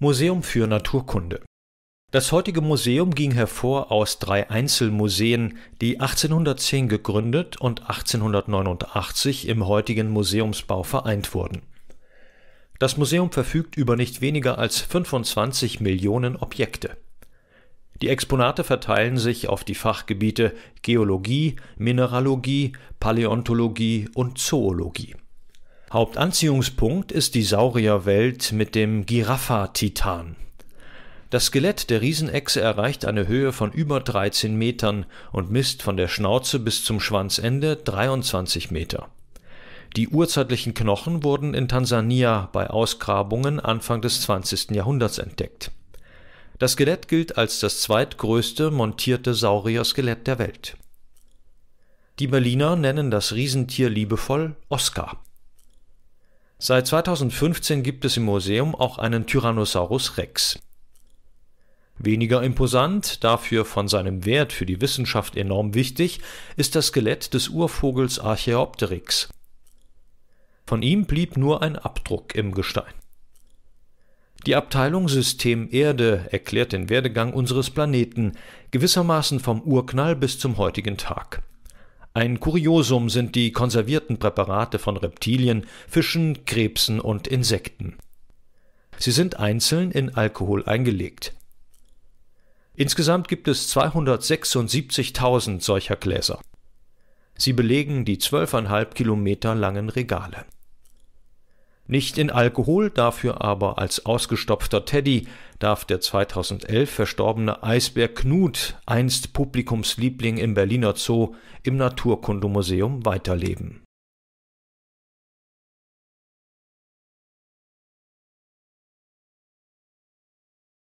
Museum für Naturkunde Das heutige Museum ging hervor aus drei Einzelmuseen, die 1810 gegründet und 1889 im heutigen Museumsbau vereint wurden. Das Museum verfügt über nicht weniger als 25 Millionen Objekte. Die Exponate verteilen sich auf die Fachgebiete Geologie, Mineralogie, Paläontologie und Zoologie Hauptanziehungspunkt ist die Saurierwelt mit dem Giraffa-Titan. Das Skelett der Riesenechse erreicht eine Höhe von über 13 Metern und misst von der Schnauze bis zum Schwanzende 23 Meter. Die urzeitlichen Knochen wurden in Tansania bei Ausgrabungen Anfang des 20. Jahrhunderts entdeckt. Das Skelett gilt als das zweitgrößte montierte Saurier-Skelett der Welt. Die Berliner nennen das Riesentier liebevoll Oscar. Seit 2015 gibt es im Museum auch einen Tyrannosaurus Rex. Weniger imposant, dafür von seinem Wert für die Wissenschaft enorm wichtig, ist das Skelett des Urvogels Archaeopteryx. Von ihm blieb nur ein Abdruck im Gestein. Die Abteilung System Erde erklärt den Werdegang unseres Planeten, gewissermaßen vom Urknall bis zum heutigen Tag. Ein Kuriosum sind die konservierten Präparate von Reptilien, Fischen, Krebsen und Insekten. Sie sind einzeln in Alkohol eingelegt. Insgesamt gibt es 276.000 solcher Gläser. Sie belegen die zwölfeinhalb Kilometer langen Regale. Nicht in Alkohol, dafür aber als ausgestopfter Teddy darf der 2011 verstorbene Eisbär Knut, einst Publikumsliebling im Berliner Zoo, im Naturkundemuseum weiterleben